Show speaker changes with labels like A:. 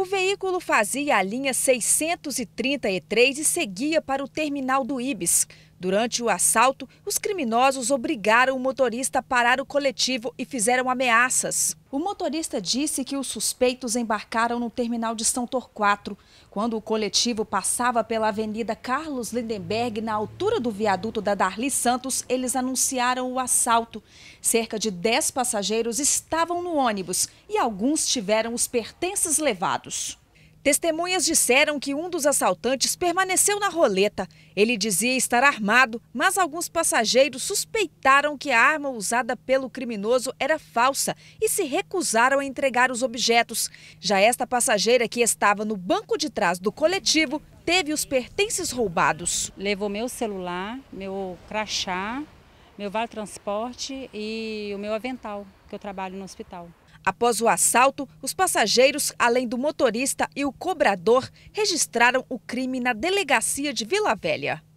A: O veículo fazia a linha 633 e seguia para o terminal do Ibis, Durante o assalto, os criminosos obrigaram o motorista a parar o coletivo e fizeram ameaças. O motorista disse que os suspeitos embarcaram no terminal de São Torquato. Quando o coletivo passava pela Avenida Carlos Lindenberg, na altura do viaduto da Darli Santos, eles anunciaram o assalto. Cerca de 10 passageiros estavam no ônibus e alguns tiveram os pertences levados. Testemunhas disseram que um dos assaltantes permaneceu na roleta. Ele dizia estar armado, mas alguns passageiros suspeitaram que a arma usada pelo criminoso era falsa e se recusaram a entregar os objetos. Já esta
B: passageira, que estava no banco de trás do coletivo, teve os pertences roubados. Levou meu celular, meu crachá, meu vale transporte e o meu avental, que eu trabalho no hospital. Após o assalto, os passageiros, além
A: do motorista e o cobrador, registraram o crime na delegacia de Vila Velha.